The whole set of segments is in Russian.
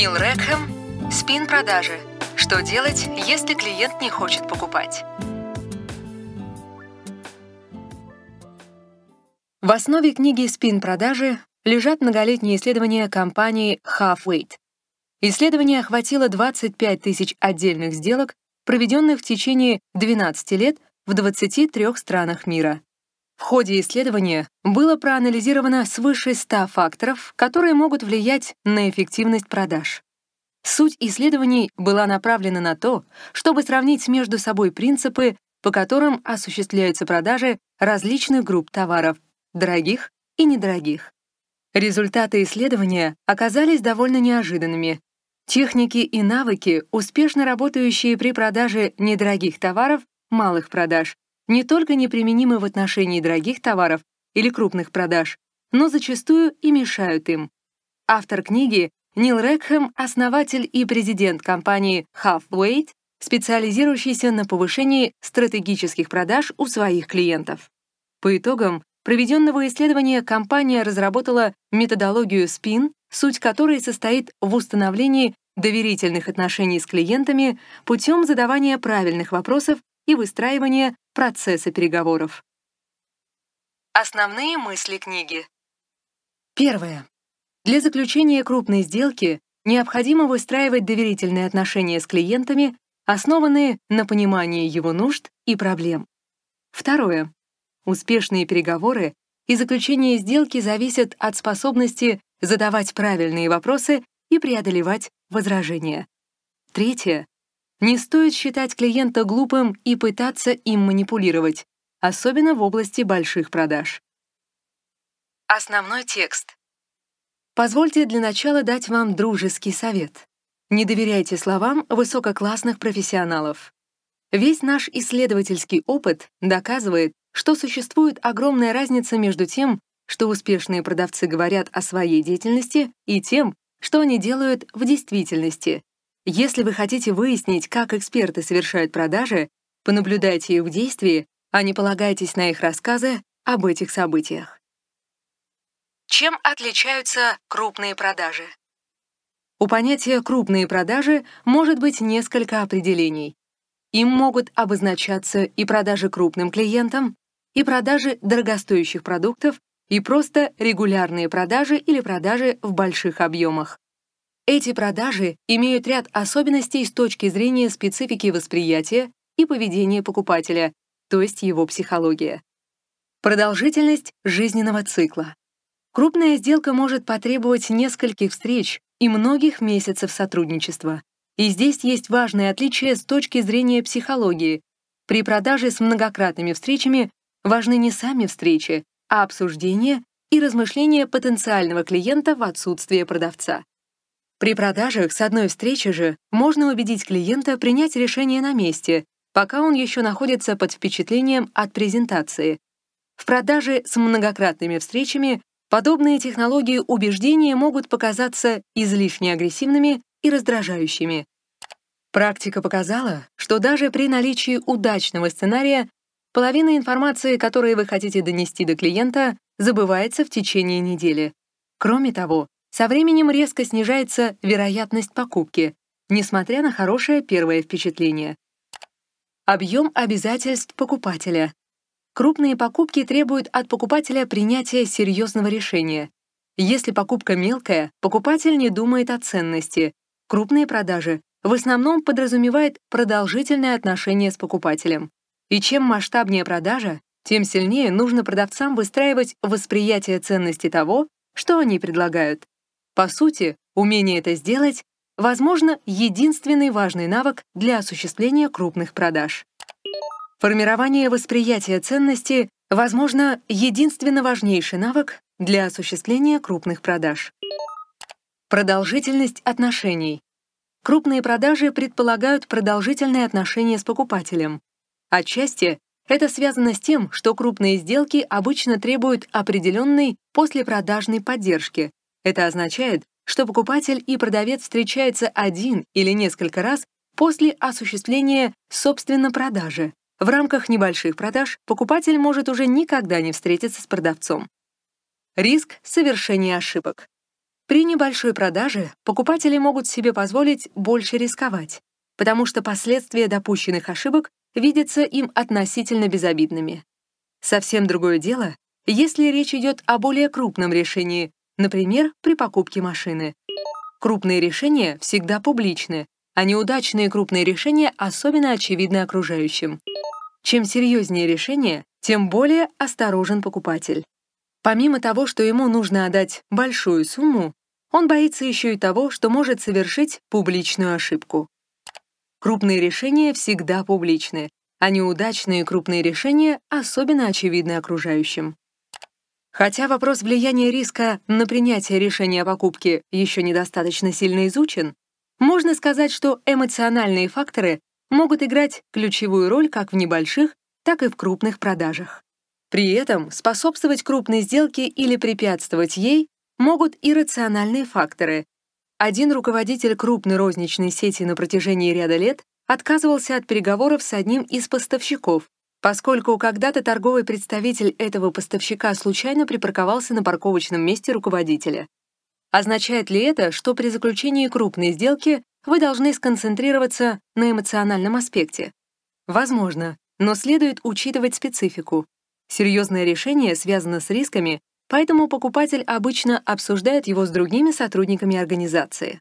Нил Рекхэм, спин-продажи. Что делать, если клиент не хочет покупать? В основе книги «Спин-продажи» лежат многолетние исследования компании Halfweight. Исследование охватило 25 тысяч отдельных сделок, проведенных в течение 12 лет в 23 странах мира. В ходе исследования было проанализировано свыше 100 факторов, которые могут влиять на эффективность продаж. Суть исследований была направлена на то, чтобы сравнить между собой принципы, по которым осуществляются продажи различных групп товаров — дорогих и недорогих. Результаты исследования оказались довольно неожиданными. Техники и навыки, успешно работающие при продаже недорогих товаров, малых продаж, не только неприменимы в отношении дорогих товаров или крупных продаж, но зачастую и мешают им. Автор книги Нил Рекхэм — основатель и президент компании Halfweight, специализирующийся на повышении стратегических продаж у своих клиентов. По итогам проведенного исследования компания разработала методологию SPIN, суть которой состоит в установлении доверительных отношений с клиентами путем задавания правильных вопросов и выстраивание процесса переговоров. Основные мысли книги. Первое. Для заключения крупной сделки необходимо выстраивать доверительные отношения с клиентами, основанные на понимании его нужд и проблем. Второе. Успешные переговоры и заключение сделки зависят от способности задавать правильные вопросы и преодолевать возражения. Третье. Не стоит считать клиента глупым и пытаться им манипулировать, особенно в области больших продаж. Основной текст. Позвольте для начала дать вам дружеский совет. Не доверяйте словам высококлассных профессионалов. Весь наш исследовательский опыт доказывает, что существует огромная разница между тем, что успешные продавцы говорят о своей деятельности, и тем, что они делают в действительности, если вы хотите выяснить, как эксперты совершают продажи, понаблюдайте их в действии, а не полагайтесь на их рассказы об этих событиях. Чем отличаются крупные продажи? У понятия «крупные продажи» может быть несколько определений. Им могут обозначаться и продажи крупным клиентам, и продажи дорогостоящих продуктов, и просто регулярные продажи или продажи в больших объемах. Эти продажи имеют ряд особенностей с точки зрения специфики восприятия и поведения покупателя, то есть его психология. Продолжительность жизненного цикла. Крупная сделка может потребовать нескольких встреч и многих месяцев сотрудничества. И здесь есть важное отличие с точки зрения психологии. При продаже с многократными встречами важны не сами встречи, а обсуждение и размышления потенциального клиента в отсутствие продавца. При продажах с одной встречи же можно убедить клиента принять решение на месте, пока он еще находится под впечатлением от презентации. В продаже с многократными встречами подобные технологии убеждения могут показаться излишне агрессивными и раздражающими. Практика показала, что даже при наличии удачного сценария половина информации, которую вы хотите донести до клиента, забывается в течение недели. Кроме того, со временем резко снижается вероятность покупки, несмотря на хорошее первое впечатление. Объем обязательств покупателя. Крупные покупки требуют от покупателя принятия серьезного решения. Если покупка мелкая, покупатель не думает о ценности. Крупные продажи в основном подразумевает продолжительное отношение с покупателем. И чем масштабнее продажа, тем сильнее нужно продавцам выстраивать восприятие ценности того, что они предлагают. По сути, умение это сделать, возможно, единственный важный навык для осуществления крупных продаж. Формирование восприятия ценности, возможно, единственно важнейший навык для осуществления крупных продаж. Продолжительность отношений. Крупные продажи предполагают продолжительные отношения с покупателем. Отчасти это связано с тем, что крупные сделки обычно требуют определенной послепродажной поддержки, это означает, что покупатель и продавец встречаются один или несколько раз после осуществления, собственно, продажи. В рамках небольших продаж покупатель может уже никогда не встретиться с продавцом. Риск совершения ошибок. При небольшой продаже покупатели могут себе позволить больше рисковать, потому что последствия допущенных ошибок видятся им относительно безобидными. Совсем другое дело, если речь идет о более крупном решении, например, при покупке машины. Крупные решения всегда публичны, а неудачные крупные решения особенно очевидны окружающим. Чем серьезнее решение, тем более осторожен покупатель. Помимо того, что ему нужно отдать большую сумму, он боится еще и того, что может совершить публичную ошибку. Крупные решения всегда публичны, а неудачные крупные решения особенно очевидны окружающим. Хотя вопрос влияния риска на принятие решения о покупке еще недостаточно сильно изучен, можно сказать, что эмоциональные факторы могут играть ключевую роль как в небольших, так и в крупных продажах. При этом способствовать крупной сделке или препятствовать ей могут и рациональные факторы. Один руководитель крупной розничной сети на протяжении ряда лет отказывался от переговоров с одним из поставщиков, поскольку когда-то торговый представитель этого поставщика случайно припарковался на парковочном месте руководителя. Означает ли это, что при заключении крупной сделки вы должны сконцентрироваться на эмоциональном аспекте? Возможно, но следует учитывать специфику. Серьезное решение связано с рисками, поэтому покупатель обычно обсуждает его с другими сотрудниками организации.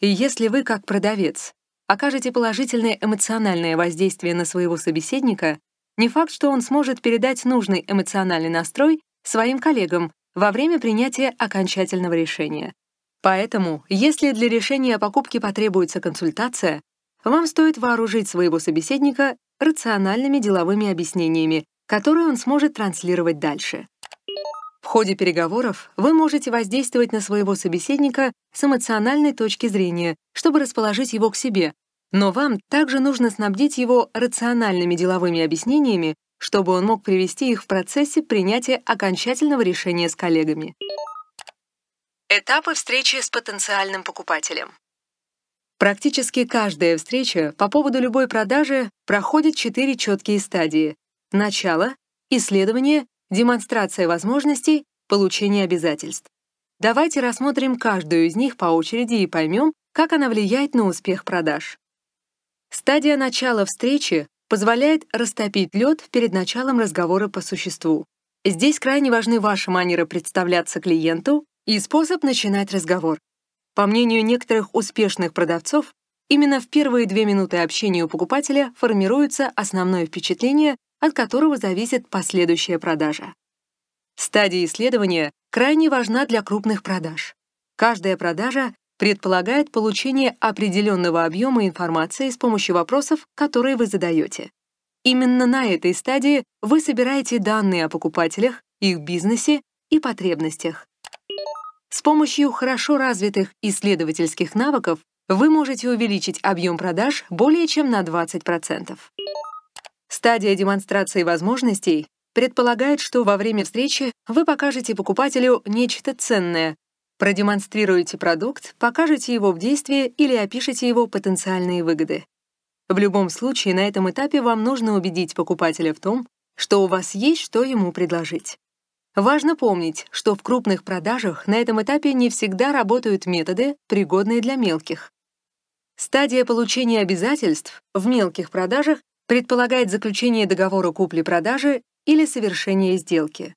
И если вы, как продавец, окажете положительное эмоциональное воздействие на своего собеседника, не факт, что он сможет передать нужный эмоциональный настрой своим коллегам во время принятия окончательного решения. Поэтому, если для решения покупки потребуется консультация, вам стоит вооружить своего собеседника рациональными деловыми объяснениями, которые он сможет транслировать дальше. В ходе переговоров вы можете воздействовать на своего собеседника с эмоциональной точки зрения, чтобы расположить его к себе, но вам также нужно снабдить его рациональными деловыми объяснениями, чтобы он мог привести их в процессе принятия окончательного решения с коллегами. Этапы встречи с потенциальным покупателем. Практически каждая встреча по поводу любой продажи проходит четыре четкие стадии. Начало, исследование, демонстрация возможностей, получение обязательств. Давайте рассмотрим каждую из них по очереди и поймем, как она влияет на успех продаж. Стадия начала встречи позволяет растопить лед перед началом разговора по существу. Здесь крайне важны ваши манеры представляться клиенту и способ начинать разговор. По мнению некоторых успешных продавцов, именно в первые две минуты общения у покупателя формируется основное впечатление, от которого зависит последующая продажа. Стадия исследования крайне важна для крупных продаж. Каждая продажа предполагает получение определенного объема информации с помощью вопросов, которые вы задаете. Именно на этой стадии вы собираете данные о покупателях, их бизнесе и потребностях. С помощью хорошо развитых исследовательских навыков вы можете увеличить объем продаж более чем на 20%. Стадия демонстрации возможностей предполагает, что во время встречи вы покажете покупателю нечто ценное, Продемонстрируйте продукт, покажите его в действии или опишите его потенциальные выгоды. В любом случае, на этом этапе вам нужно убедить покупателя в том, что у вас есть что ему предложить. Важно помнить, что в крупных продажах на этом этапе не всегда работают методы, пригодные для мелких. Стадия получения обязательств в мелких продажах предполагает заключение договора купли-продажи или совершение сделки.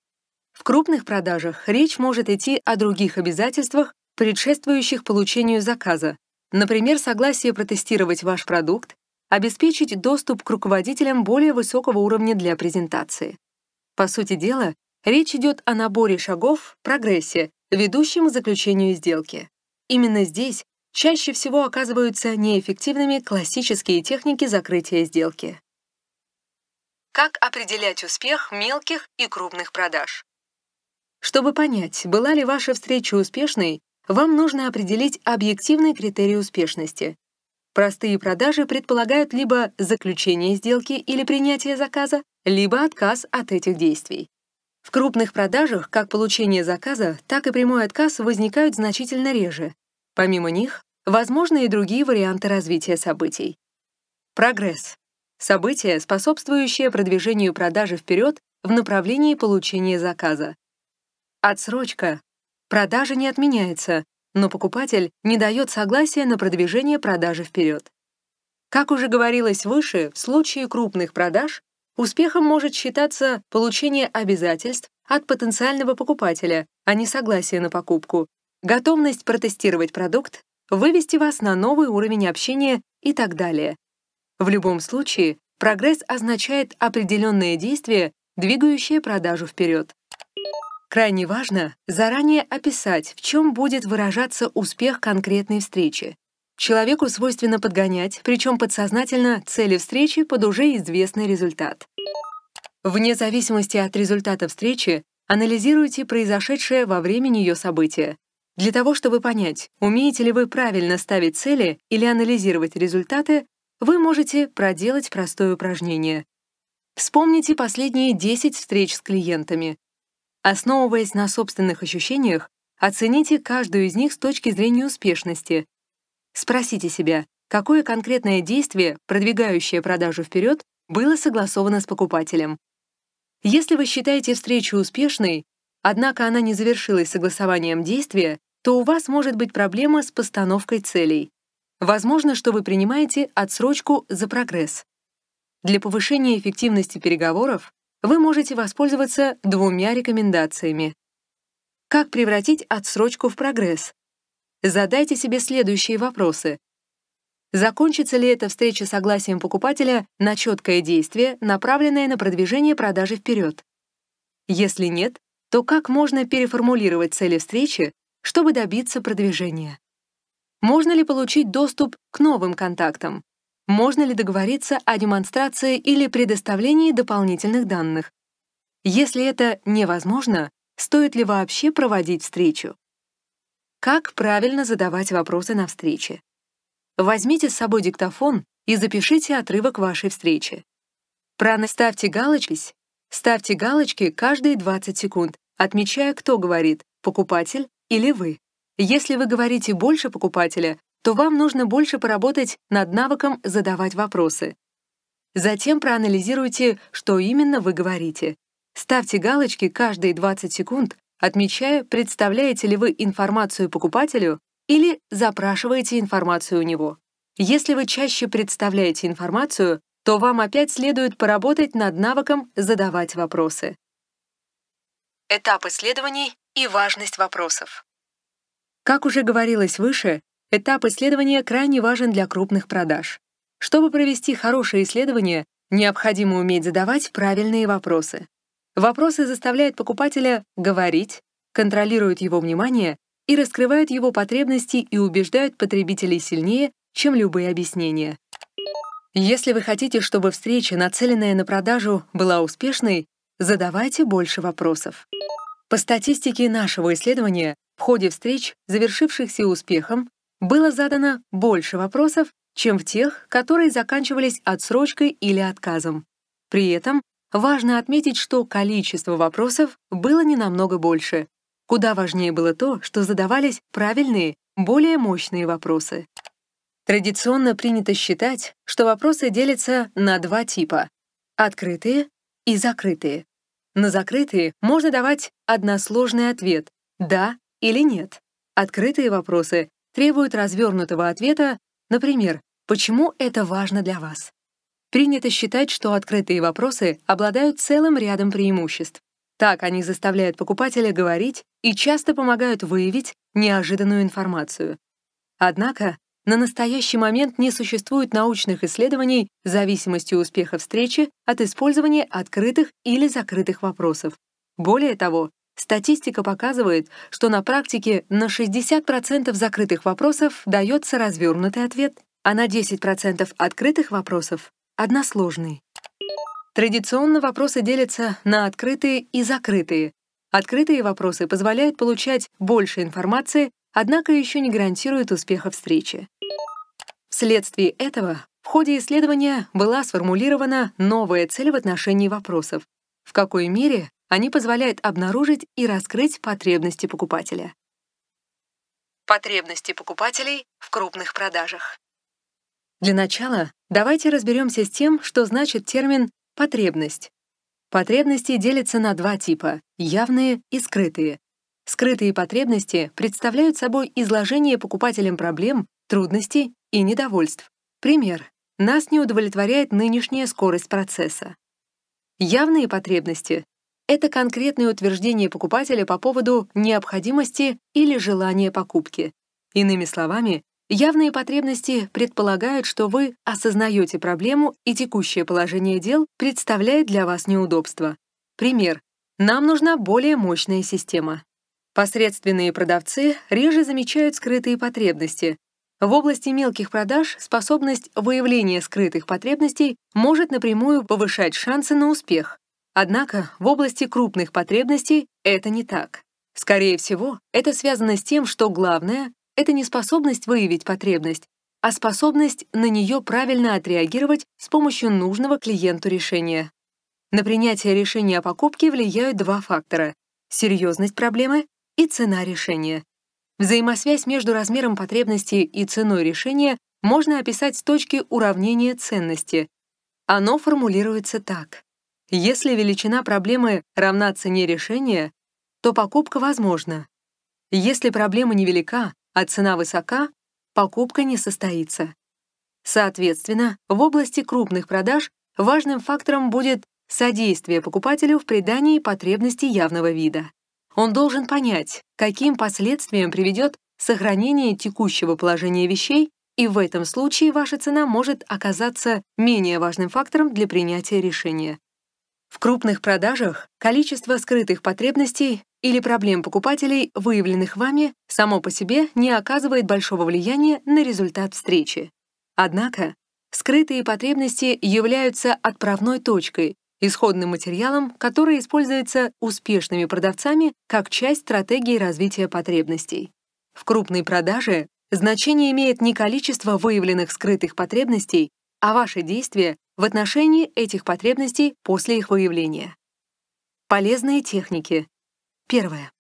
В крупных продажах речь может идти о других обязательствах, предшествующих получению заказа, например, согласие протестировать ваш продукт, обеспечить доступ к руководителям более высокого уровня для презентации. По сути дела, речь идет о наборе шагов, прогрессе, ведущем к заключению сделки. Именно здесь чаще всего оказываются неэффективными классические техники закрытия сделки. Как определять успех мелких и крупных продаж? Чтобы понять, была ли ваша встреча успешной, вам нужно определить объективный критерий успешности. Простые продажи предполагают либо заключение сделки или принятие заказа, либо отказ от этих действий. В крупных продажах как получение заказа, так и прямой отказ возникают значительно реже. Помимо них, возможны и другие варианты развития событий. Прогресс. Событие, способствующее продвижению продажи вперед в направлении получения заказа. Отсрочка. Продажа не отменяется, но покупатель не дает согласия на продвижение продажи вперед. Как уже говорилось выше, в случае крупных продаж успехом может считаться получение обязательств от потенциального покупателя, а не согласие на покупку, готовность протестировать продукт, вывести вас на новый уровень общения и так далее. В любом случае, прогресс означает определенное действие, двигающее продажу вперед. Крайне важно заранее описать, в чем будет выражаться успех конкретной встречи. Человеку свойственно подгонять, причем подсознательно, цели встречи под уже известный результат. Вне зависимости от результата встречи, анализируйте произошедшее во времени ее события. Для того, чтобы понять, умеете ли вы правильно ставить цели или анализировать результаты, вы можете проделать простое упражнение. Вспомните последние 10 встреч с клиентами. Основываясь на собственных ощущениях, оцените каждую из них с точки зрения успешности. Спросите себя, какое конкретное действие, продвигающее продажу вперед, было согласовано с покупателем. Если вы считаете встречу успешной, однако она не завершилась согласованием действия, то у вас может быть проблема с постановкой целей. Возможно, что вы принимаете отсрочку за прогресс. Для повышения эффективности переговоров вы можете воспользоваться двумя рекомендациями. Как превратить отсрочку в прогресс? Задайте себе следующие вопросы. Закончится ли эта встреча согласием покупателя на четкое действие, направленное на продвижение продажи вперед? Если нет, то как можно переформулировать цели встречи, чтобы добиться продвижения? Можно ли получить доступ к новым контактам? можно ли договориться о демонстрации или предоставлении дополнительных данных. Если это невозможно, стоит ли вообще проводить встречу? Как правильно задавать вопросы на встрече? Возьмите с собой диктофон и запишите отрывок вашей встречи. ставьте галочки, ставьте галочки каждые 20 секунд, отмечая, кто говорит, покупатель или вы. Если вы говорите больше покупателя, то вам нужно больше поработать над навыком задавать вопросы. Затем проанализируйте, что именно вы говорите. Ставьте галочки каждые 20 секунд, отмечая, представляете ли вы информацию покупателю или запрашиваете информацию у него. Если вы чаще представляете информацию, то вам опять следует поработать над навыком задавать вопросы. Этап исследований и важность вопросов. Как уже говорилось выше, Этап исследования крайне важен для крупных продаж. Чтобы провести хорошее исследование, необходимо уметь задавать правильные вопросы. Вопросы заставляют покупателя говорить, контролируют его внимание и раскрывают его потребности и убеждают потребителей сильнее, чем любые объяснения. Если вы хотите, чтобы встреча, нацеленная на продажу, была успешной, задавайте больше вопросов. По статистике нашего исследования, в ходе встреч, завершившихся успехом, было задано больше вопросов, чем в тех, которые заканчивались отсрочкой или отказом. При этом важно отметить, что количество вопросов было не намного больше. Куда важнее было то, что задавались правильные, более мощные вопросы. Традиционно принято считать, что вопросы делятся на два типа — открытые и закрытые. На закрытые можно давать односложный ответ «да» или «нет». Открытые вопросы Требуют развернутого ответа, например, почему это важно для вас. Принято считать, что открытые вопросы обладают целым рядом преимуществ. Так они заставляют покупателя говорить и часто помогают выявить неожиданную информацию. Однако на настоящий момент не существует научных исследований зависимости успеха встречи от использования открытых или закрытых вопросов. Более того, Статистика показывает, что на практике на 60% закрытых вопросов дается развернутый ответ, а на 10% открытых вопросов — односложный. Традиционно вопросы делятся на открытые и закрытые. Открытые вопросы позволяют получать больше информации, однако еще не гарантируют успеха встречи. Вследствие этого в ходе исследования была сформулирована новая цель в отношении вопросов. В какой мере они позволяют обнаружить и раскрыть потребности покупателя. Потребности покупателей в крупных продажах. Для начала давайте разберемся с тем, что значит термин «потребность». Потребности делятся на два типа — явные и скрытые. Скрытые потребности представляют собой изложение покупателям проблем, трудностей и недовольств. Пример. Нас не удовлетворяет нынешняя скорость процесса. Явные потребности это конкретные утверждения покупателя по поводу необходимости или желания покупки. Иными словами, явные потребности предполагают, что вы осознаете проблему и текущее положение дел представляет для вас неудобство. Пример. Нам нужна более мощная система. Посредственные продавцы реже замечают скрытые потребности. В области мелких продаж способность выявления скрытых потребностей может напрямую повышать шансы на успех. Однако в области крупных потребностей это не так. Скорее всего, это связано с тем, что главное — это не способность выявить потребность, а способность на нее правильно отреагировать с помощью нужного клиенту решения. На принятие решения о покупке влияют два фактора — серьезность проблемы и цена решения. Взаимосвязь между размером потребности и ценой решения можно описать с точки уравнения ценности. Оно формулируется так. Если величина проблемы равна цене решения, то покупка возможна. Если проблема невелика, а цена высока, покупка не состоится. Соответственно, в области крупных продаж важным фактором будет содействие покупателю в придании потребностей явного вида. Он должен понять, каким последствиям приведет сохранение текущего положения вещей, и в этом случае ваша цена может оказаться менее важным фактором для принятия решения. В крупных продажах количество скрытых потребностей или проблем покупателей, выявленных вами, само по себе не оказывает большого влияния на результат встречи. Однако скрытые потребности являются отправной точкой, исходным материалом, который используется успешными продавцами как часть стратегии развития потребностей. В крупной продаже значение имеет не количество выявленных скрытых потребностей, а ваши действия в отношении этих потребностей после их выявления. Полезные техники. Первое.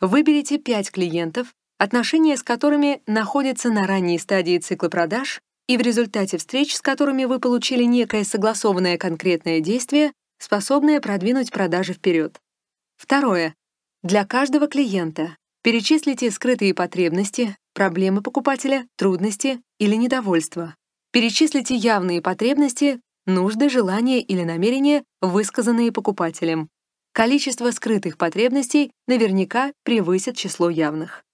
Выберите 5 клиентов, отношения с которыми находятся на ранней стадии цикла продаж и в результате встреч, с которыми вы получили некое согласованное конкретное действие, способное продвинуть продажи вперед. Второе. Для каждого клиента перечислите скрытые потребности, проблемы покупателя, трудности или недовольство. Перечислите явные потребности, нужды, желания или намерения, высказанные покупателем. Количество скрытых потребностей наверняка превысит число явных.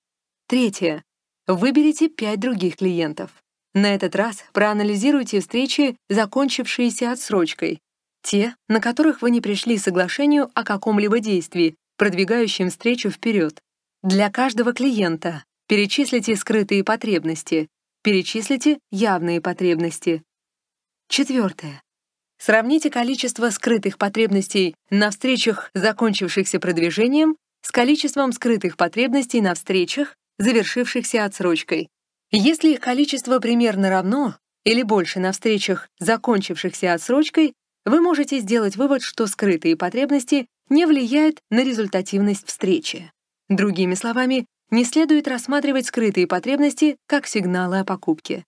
Третье. Выберите пять других клиентов. На этот раз проанализируйте встречи, закончившиеся отсрочкой. Те, на которых вы не пришли соглашению о каком-либо действии, продвигающем встречу вперед. Для каждого клиента перечислите скрытые потребности, перечислите явные потребности, Четвертое. Сравните количество скрытых потребностей на встречах, закончившихся продвижением, с количеством скрытых потребностей на встречах, завершившихся отсрочкой. Если их количество примерно равно или больше на встречах, закончившихся отсрочкой, вы можете сделать вывод, что скрытые потребности не влияют на результативность встречи. Другими словами, не следует рассматривать скрытые потребности как сигналы о покупке.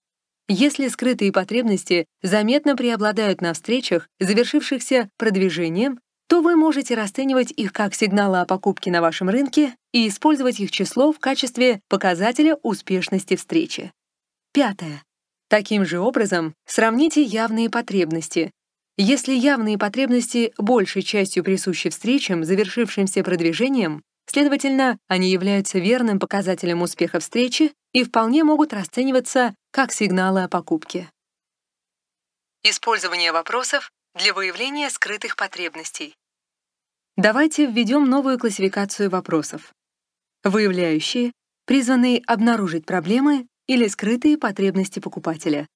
Если скрытые потребности заметно преобладают на встречах, завершившихся продвижением, то вы можете расценивать их как сигналы о покупке на вашем рынке и использовать их число в качестве показателя успешности встречи. Пятое. Таким же образом сравните явные потребности. Если явные потребности большей частью присущи встречам, завершившимся продвижением, следовательно, они являются верным показателем успеха встречи, и вполне могут расцениваться как сигналы о покупке. Использование вопросов для выявления скрытых потребностей. Давайте введем новую классификацию вопросов. Выявляющие, призванные обнаружить проблемы или скрытые потребности покупателя.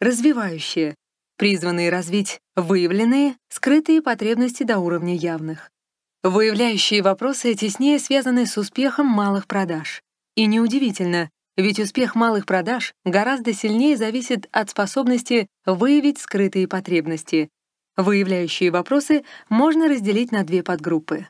Развивающие, призванные развить выявленные, скрытые потребности до уровня явных. Выявляющие вопросы теснее связаны с успехом малых продаж. И неудивительно, ведь успех малых продаж гораздо сильнее зависит от способности выявить скрытые потребности. Выявляющие вопросы можно разделить на две подгруппы.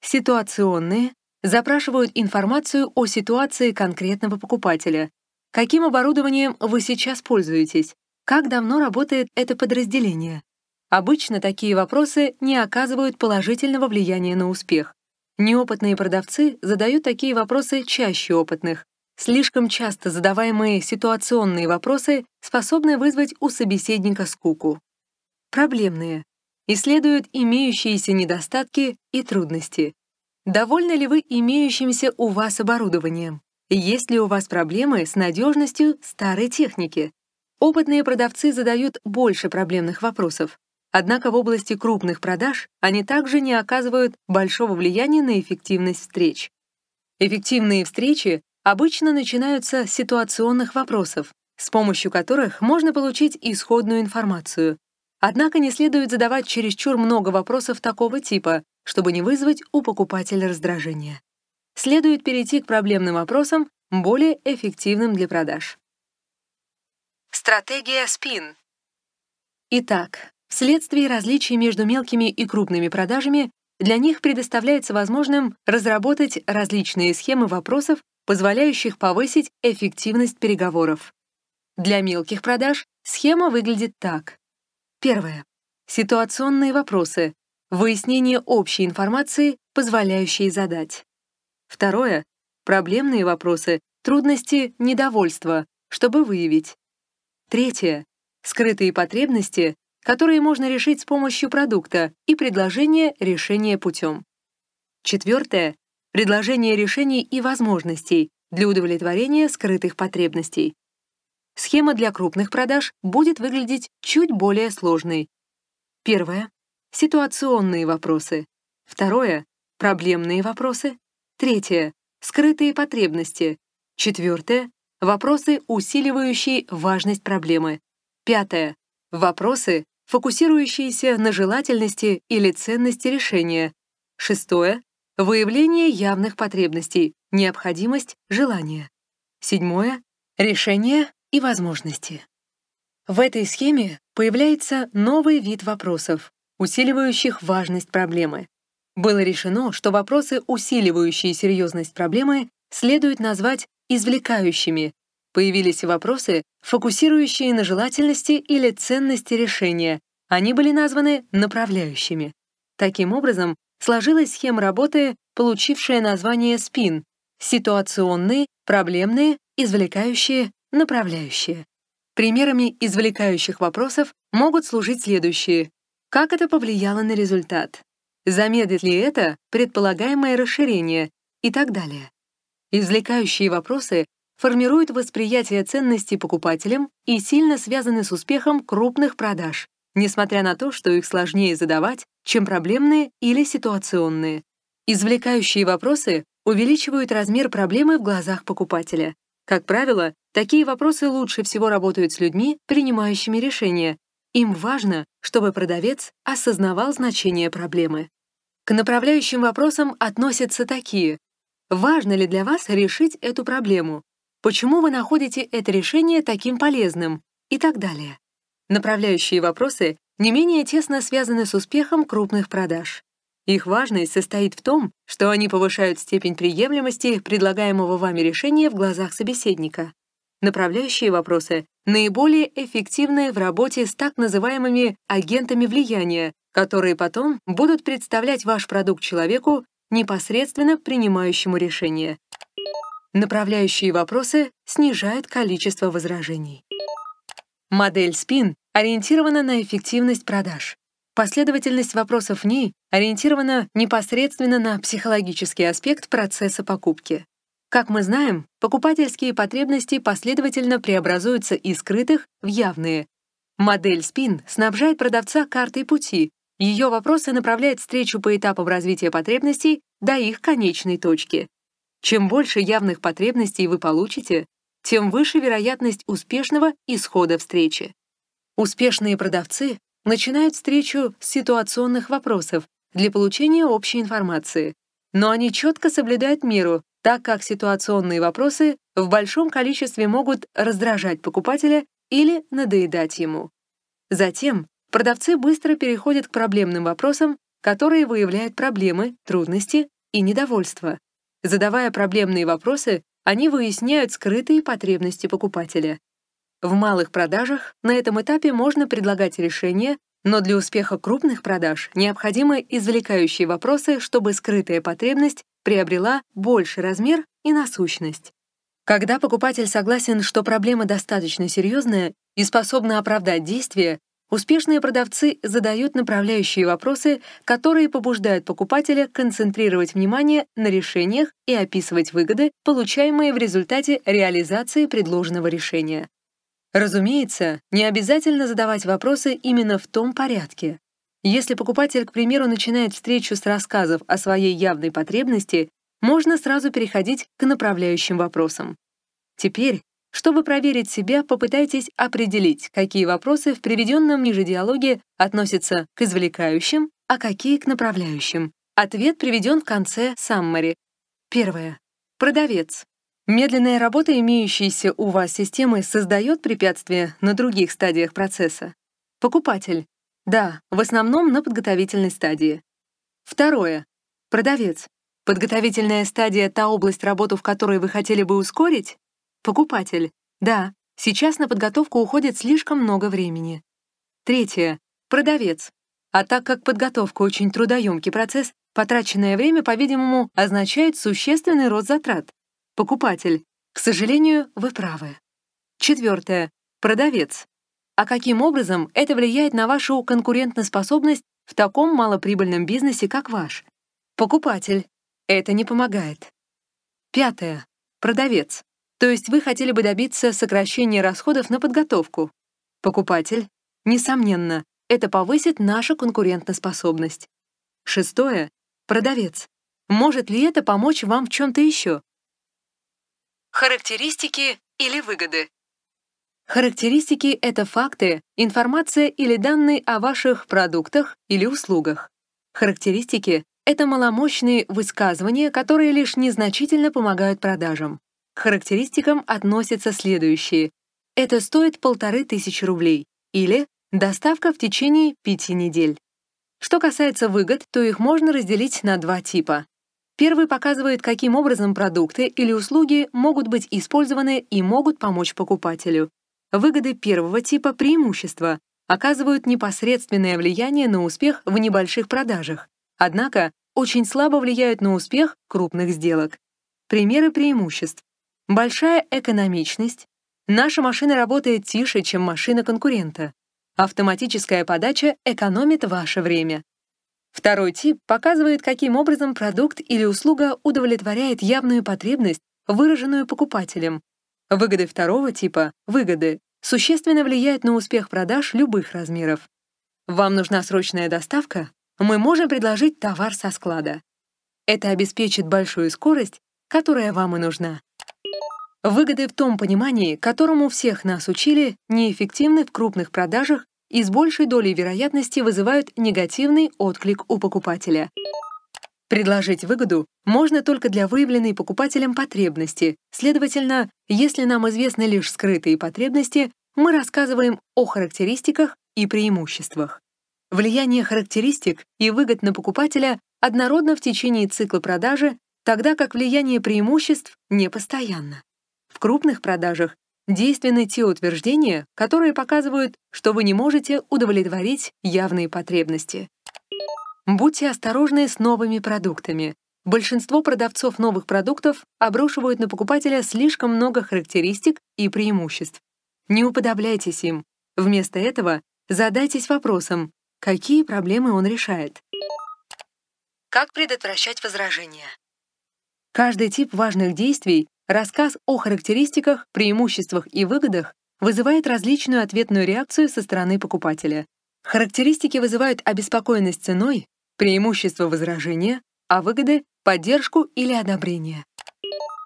Ситуационные запрашивают информацию о ситуации конкретного покупателя. Каким оборудованием вы сейчас пользуетесь? Как давно работает это подразделение? Обычно такие вопросы не оказывают положительного влияния на успех. Неопытные продавцы задают такие вопросы чаще опытных. Слишком часто задаваемые ситуационные вопросы способны вызвать у собеседника скуку. Проблемные. Исследуют имеющиеся недостатки и трудности. Довольны ли вы имеющимся у вас оборудованием? Есть ли у вас проблемы с надежностью старой техники? Опытные продавцы задают больше проблемных вопросов. Однако в области крупных продаж они также не оказывают большого влияния на эффективность встреч. Эффективные встречи обычно начинаются с ситуационных вопросов, с помощью которых можно получить исходную информацию. Однако не следует задавать чересчур много вопросов такого типа, чтобы не вызвать у покупателя раздражения. Следует перейти к проблемным вопросам, более эффективным для продаж. Стратегия спин. Итак, вследствие различий между мелкими и крупными продажами для них предоставляется возможным разработать различные схемы вопросов, позволяющих повысить эффективность переговоров. Для мелких продаж схема выглядит так. Первое. Ситуационные вопросы. Выяснение общей информации, позволяющей задать. Второе. Проблемные вопросы, трудности, недовольство, чтобы выявить. Третье. Скрытые потребности, которые можно решить с помощью продукта и предложения решения путем. Четвертое предложение решений и возможностей для удовлетворения скрытых потребностей. Схема для крупных продаж будет выглядеть чуть более сложной. Первое — ситуационные вопросы. Второе — проблемные вопросы. Третье — скрытые потребности. Четвертое — вопросы, усиливающие важность проблемы. Пятое — вопросы, фокусирующиеся на желательности или ценности решения. Шестое Выявление явных потребностей, необходимость, желание. Седьмое — решение и возможности. В этой схеме появляется новый вид вопросов, усиливающих важность проблемы. Было решено, что вопросы, усиливающие серьезность проблемы, следует назвать извлекающими. Появились вопросы, фокусирующие на желательности или ценности решения. Они были названы направляющими. Таким образом, сложилась схема работы, получившая название СПИН — ситуационные, проблемные, извлекающие, направляющие. Примерами извлекающих вопросов могут служить следующие. Как это повлияло на результат? Замедлит ли это предполагаемое расширение? И так далее. Извлекающие вопросы формируют восприятие ценности покупателям и сильно связаны с успехом крупных продаж несмотря на то, что их сложнее задавать, чем проблемные или ситуационные. Извлекающие вопросы увеличивают размер проблемы в глазах покупателя. Как правило, такие вопросы лучше всего работают с людьми, принимающими решения. Им важно, чтобы продавец осознавал значение проблемы. К направляющим вопросам относятся такие. Важно ли для вас решить эту проблему? Почему вы находите это решение таким полезным? И так далее. Направляющие вопросы не менее тесно связаны с успехом крупных продаж. Их важность состоит в том, что они повышают степень приемлемости предлагаемого вами решения в глазах собеседника. Направляющие вопросы наиболее эффективны в работе с так называемыми агентами влияния, которые потом будут представлять ваш продукт человеку, непосредственно принимающему решение. Направляющие вопросы снижают количество возражений. Модель спин ориентирована на эффективность продаж. Последовательность вопросов в ней ориентирована непосредственно на психологический аспект процесса покупки. Как мы знаем, покупательские потребности последовательно преобразуются из скрытых в явные. Модель спин снабжает продавца картой пути. Ее вопросы направляют встречу по этапам развития потребностей до их конечной точки. Чем больше явных потребностей вы получите, тем выше вероятность успешного исхода встречи. Успешные продавцы начинают встречу с ситуационных вопросов для получения общей информации, но они четко соблюдают меру, так как ситуационные вопросы в большом количестве могут раздражать покупателя или надоедать ему. Затем продавцы быстро переходят к проблемным вопросам, которые выявляют проблемы, трудности и недовольство. Задавая проблемные вопросы, они выясняют скрытые потребности покупателя. В малых продажах на этом этапе можно предлагать решение, но для успеха крупных продаж необходимы извлекающие вопросы, чтобы скрытая потребность приобрела больший размер и насущность. Когда покупатель согласен, что проблема достаточно серьезная и способна оправдать действия, Успешные продавцы задают направляющие вопросы, которые побуждают покупателя концентрировать внимание на решениях и описывать выгоды, получаемые в результате реализации предложенного решения. Разумеется, не обязательно задавать вопросы именно в том порядке. Если покупатель, к примеру, начинает встречу с рассказов о своей явной потребности, можно сразу переходить к направляющим вопросам. Теперь чтобы проверить себя, попытайтесь определить, какие вопросы в приведенном ниже диалоге относятся к извлекающим, а какие к направляющим. Ответ приведен в конце саммари. Первое. Продавец. Медленная работа имеющейся у вас системы создает препятствия на других стадиях процесса. Покупатель. Да, в основном на подготовительной стадии. Второе. Продавец. Подготовительная стадия — та область, работы, в которой вы хотели бы ускорить? Покупатель. Да, сейчас на подготовку уходит слишком много времени. Третье. Продавец. А так как подготовка очень трудоемкий процесс, потраченное время, по-видимому, означает существенный рост затрат. Покупатель. К сожалению, вы правы. Четвертое. Продавец. А каким образом это влияет на вашу конкурентоспособность в таком малоприбыльном бизнесе, как ваш? Покупатель. Это не помогает. Пятое. Продавец. То есть вы хотели бы добиться сокращения расходов на подготовку. Покупатель. Несомненно, это повысит нашу конкурентоспособность. Шестое. Продавец. Может ли это помочь вам в чем-то еще? Характеристики или выгоды. Характеристики — это факты, информация или данные о ваших продуктах или услугах. Характеристики — это маломощные высказывания, которые лишь незначительно помогают продажам. К характеристикам относятся следующие. Это стоит полторы тысячи рублей или доставка в течение пяти недель. Что касается выгод, то их можно разделить на два типа. Первый показывает, каким образом продукты или услуги могут быть использованы и могут помочь покупателю. Выгоды первого типа преимущества оказывают непосредственное влияние на успех в небольших продажах, однако очень слабо влияют на успех крупных сделок. Примеры преимуществ большая экономичность, наша машина работает тише, чем машина конкурента, автоматическая подача экономит ваше время. Второй тип показывает, каким образом продукт или услуга удовлетворяет явную потребность, выраженную покупателем. Выгоды второго типа, выгоды, существенно влияют на успех продаж любых размеров. Вам нужна срочная доставка? Мы можем предложить товар со склада. Это обеспечит большую скорость, которая вам и нужна. Выгоды в том понимании, которому всех нас учили, неэффективны в крупных продажах и с большей долей вероятности вызывают негативный отклик у покупателя. Предложить выгоду можно только для выявленной покупателем потребности. Следовательно, если нам известны лишь скрытые потребности, мы рассказываем о характеристиках и преимуществах. Влияние характеристик и выгод на покупателя однородно в течение цикла продажи, тогда как влияние преимуществ непостоянно крупных продажах действенны те утверждения, которые показывают, что вы не можете удовлетворить явные потребности. Будьте осторожны с новыми продуктами. Большинство продавцов новых продуктов обрушивают на покупателя слишком много характеристик и преимуществ. Не уподобляйтесь им. Вместо этого задайтесь вопросом, какие проблемы он решает. Как предотвращать возражения? Каждый тип важных действий Рассказ о характеристиках, преимуществах и выгодах вызывает различную ответную реакцию со стороны покупателя. Характеристики вызывают обеспокоенность ценой, преимущество возражения, а выгоды — поддержку или одобрение.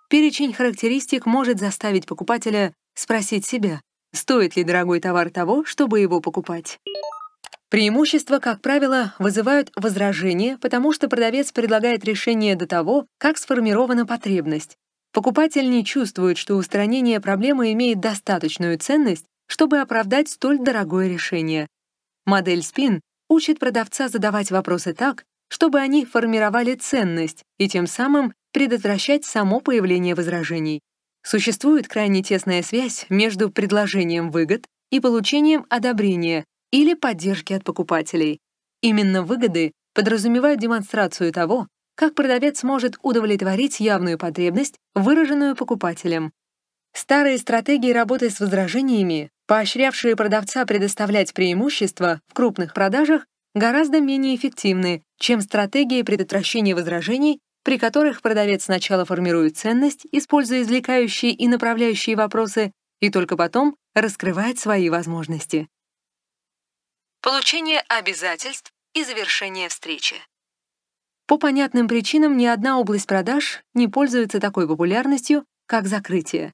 Перечень характеристик может заставить покупателя спросить себя, стоит ли дорогой товар того, чтобы его покупать. Преимущества, как правило, вызывают возражение, потому что продавец предлагает решение до того, как сформирована потребность, Покупатель не чувствует, что устранение проблемы имеет достаточную ценность, чтобы оправдать столь дорогое решение. Модель спин учит продавца задавать вопросы так, чтобы они формировали ценность и тем самым предотвращать само появление возражений. Существует крайне тесная связь между предложением выгод и получением одобрения или поддержки от покупателей. Именно выгоды подразумевают демонстрацию того, как продавец может удовлетворить явную потребность, выраженную покупателем. Старые стратегии работы с возражениями, поощрявшие продавца предоставлять преимущества в крупных продажах, гораздо менее эффективны, чем стратегии предотвращения возражений, при которых продавец сначала формирует ценность, используя извлекающие и направляющие вопросы, и только потом раскрывает свои возможности. Получение обязательств и завершение встречи. По понятным причинам ни одна область продаж не пользуется такой популярностью, как закрытие.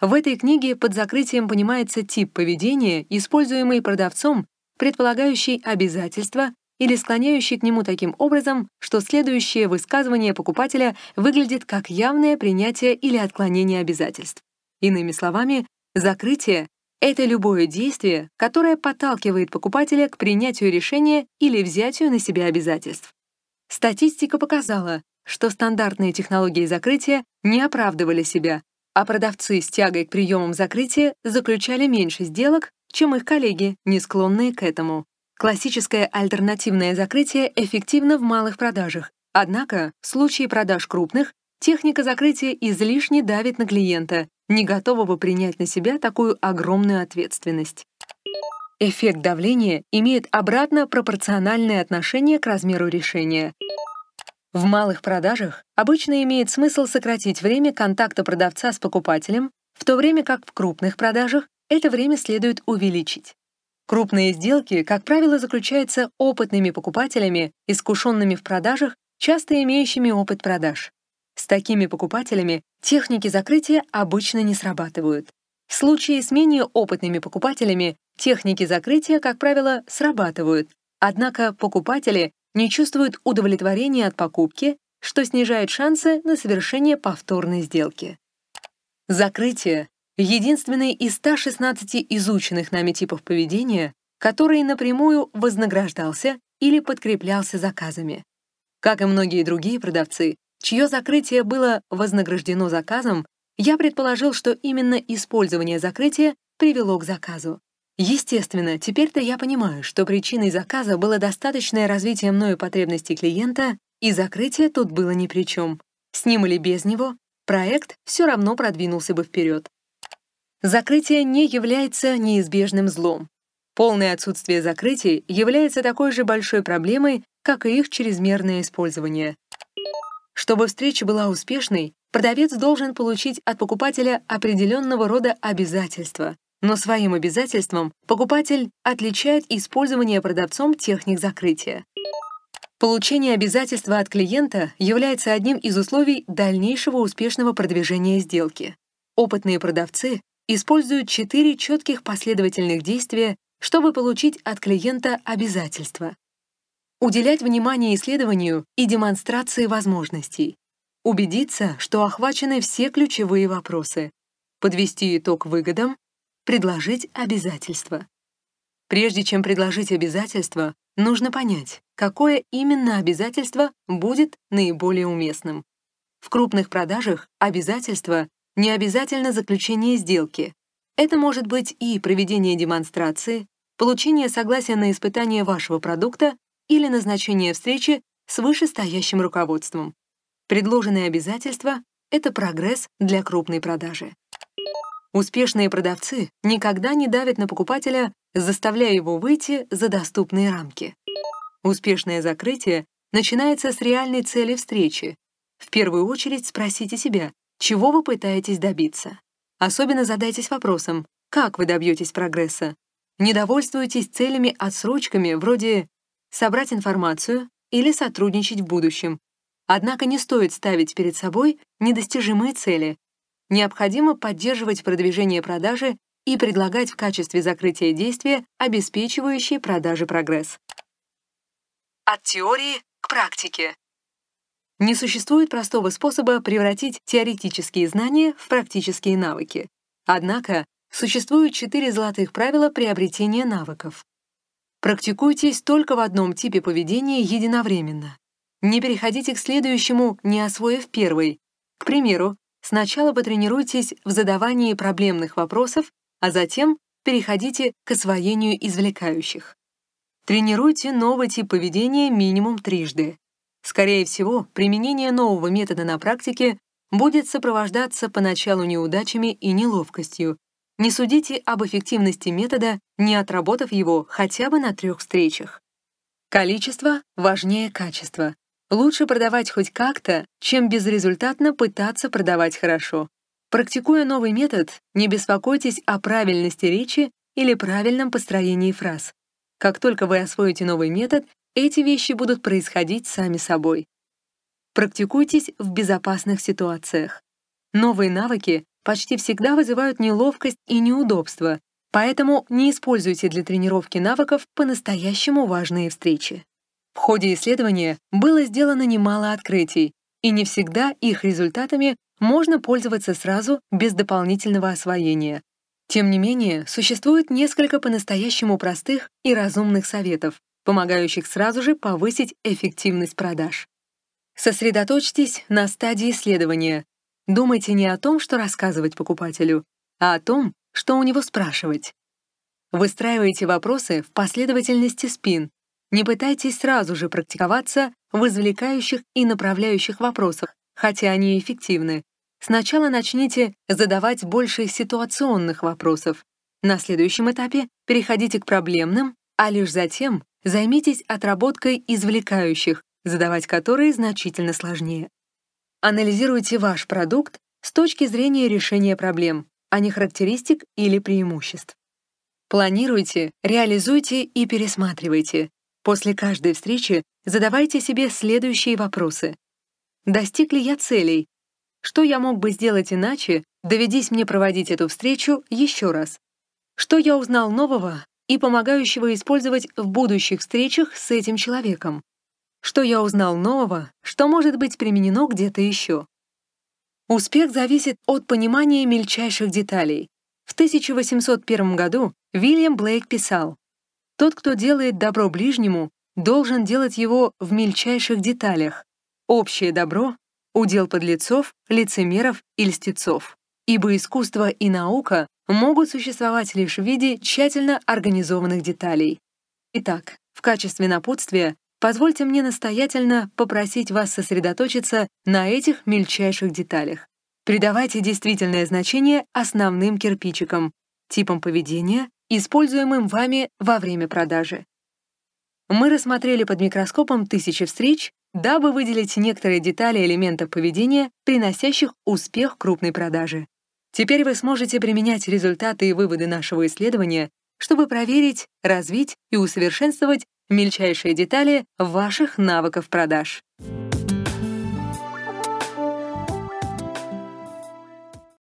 В этой книге под закрытием понимается тип поведения, используемый продавцом, предполагающий обязательства или склоняющий к нему таким образом, что следующее высказывание покупателя выглядит как явное принятие или отклонение обязательств. Иными словами, закрытие — это любое действие, которое подталкивает покупателя к принятию решения или взятию на себя обязательств. Статистика показала, что стандартные технологии закрытия не оправдывали себя, а продавцы с тягой к приемам закрытия заключали меньше сделок, чем их коллеги, не склонные к этому. Классическое альтернативное закрытие эффективно в малых продажах, однако в случае продаж крупных техника закрытия излишне давит на клиента, не готового принять на себя такую огромную ответственность. Эффект давления имеет обратно пропорциональное отношение к размеру решения. В малых продажах обычно имеет смысл сократить время контакта продавца с покупателем, в то время как в крупных продажах это время следует увеличить. Крупные сделки, как правило, заключаются опытными покупателями, искушенными в продажах, часто имеющими опыт продаж. С такими покупателями техники закрытия обычно не срабатывают. В случае с менее опытными покупателями техники закрытия, как правило, срабатывают, однако покупатели не чувствуют удовлетворения от покупки, что снижает шансы на совершение повторной сделки. Закрытие — единственный из 116 изученных нами типов поведения, который напрямую вознаграждался или подкреплялся заказами. Как и многие другие продавцы, чье закрытие было вознаграждено заказом, я предположил, что именно использование закрытия привело к заказу. Естественно, теперь-то я понимаю, что причиной заказа было достаточное развитие мною потребностей клиента, и закрытие тут было ни при чем. С ним или без него, проект все равно продвинулся бы вперед. Закрытие не является неизбежным злом. Полное отсутствие закрытий является такой же большой проблемой, как и их чрезмерное использование. Чтобы встреча была успешной, продавец должен получить от покупателя определенного рода обязательства. Но своим обязательством покупатель отличает использование продавцом техник закрытия. Получение обязательства от клиента является одним из условий дальнейшего успешного продвижения сделки. Опытные продавцы используют четыре четких последовательных действия, чтобы получить от клиента обязательства уделять внимание исследованию и демонстрации возможностей, убедиться, что охвачены все ключевые вопросы, подвести итог выгодам, предложить обязательства. Прежде чем предложить обязательства, нужно понять, какое именно обязательство будет наиболее уместным. В крупных продажах обязательство не обязательно заключение сделки. Это может быть и проведение демонстрации, получение согласия на испытание вашего продукта или назначение встречи с вышестоящим руководством. Предложенные обязательства — это прогресс для крупной продажи. Успешные продавцы никогда не давят на покупателя, заставляя его выйти за доступные рамки. Успешное закрытие начинается с реальной цели встречи. В первую очередь спросите себя, чего вы пытаетесь добиться. Особенно задайтесь вопросом, как вы добьетесь прогресса. Не довольствуйтесь целями-отсрочками вроде собрать информацию или сотрудничать в будущем. Однако не стоит ставить перед собой недостижимые цели. Необходимо поддерживать продвижение продажи и предлагать в качестве закрытия действия, обеспечивающие продажи прогресс. От теории к практике. Не существует простого способа превратить теоретические знания в практические навыки. Однако существуют четыре золотых правила приобретения навыков. Практикуйтесь только в одном типе поведения единовременно. Не переходите к следующему, не освоив первый. К примеру, сначала потренируйтесь в задавании проблемных вопросов, а затем переходите к освоению извлекающих. Тренируйте новый тип поведения минимум трижды. Скорее всего, применение нового метода на практике будет сопровождаться поначалу неудачами и неловкостью, не судите об эффективности метода, не отработав его хотя бы на трех встречах. Количество важнее качества. Лучше продавать хоть как-то, чем безрезультатно пытаться продавать хорошо. Практикуя новый метод, не беспокойтесь о правильности речи или правильном построении фраз. Как только вы освоите новый метод, эти вещи будут происходить сами собой. Практикуйтесь в безопасных ситуациях. Новые навыки почти всегда вызывают неловкость и неудобство, поэтому не используйте для тренировки навыков по-настоящему важные встречи. В ходе исследования было сделано немало открытий, и не всегда их результатами можно пользоваться сразу без дополнительного освоения. Тем не менее, существует несколько по-настоящему простых и разумных советов, помогающих сразу же повысить эффективность продаж. Сосредоточьтесь на стадии исследования, Думайте не о том, что рассказывать покупателю, а о том, что у него спрашивать. Выстраивайте вопросы в последовательности спин. Не пытайтесь сразу же практиковаться в извлекающих и направляющих вопросах, хотя они эффективны. Сначала начните задавать больше ситуационных вопросов. На следующем этапе переходите к проблемным, а лишь затем займитесь отработкой извлекающих, задавать которые значительно сложнее. Анализируйте ваш продукт с точки зрения решения проблем, а не характеристик или преимуществ. Планируйте, реализуйте и пересматривайте. После каждой встречи задавайте себе следующие вопросы. Достиг ли я целей? Что я мог бы сделать иначе, доведись мне проводить эту встречу еще раз? Что я узнал нового и помогающего использовать в будущих встречах с этим человеком? Что я узнал нового, что может быть применено где-то еще? Успех зависит от понимания мельчайших деталей. В 1801 году Вильям Блейк писал, «Тот, кто делает добро ближнему, должен делать его в мельчайших деталях. Общее добро — удел подлецов, лицемеров и льстецов. Ибо искусство и наука могут существовать лишь в виде тщательно организованных деталей». Итак, в качестве напутствия позвольте мне настоятельно попросить вас сосредоточиться на этих мельчайших деталях. Придавайте действительное значение основным кирпичикам, типам поведения, используемым вами во время продажи. Мы рассмотрели под микроскопом тысячи встреч, дабы выделить некоторые детали элементов поведения, приносящих успех крупной продажи. Теперь вы сможете применять результаты и выводы нашего исследования, чтобы проверить, развить и усовершенствовать Мельчайшие детали ваших навыков продаж.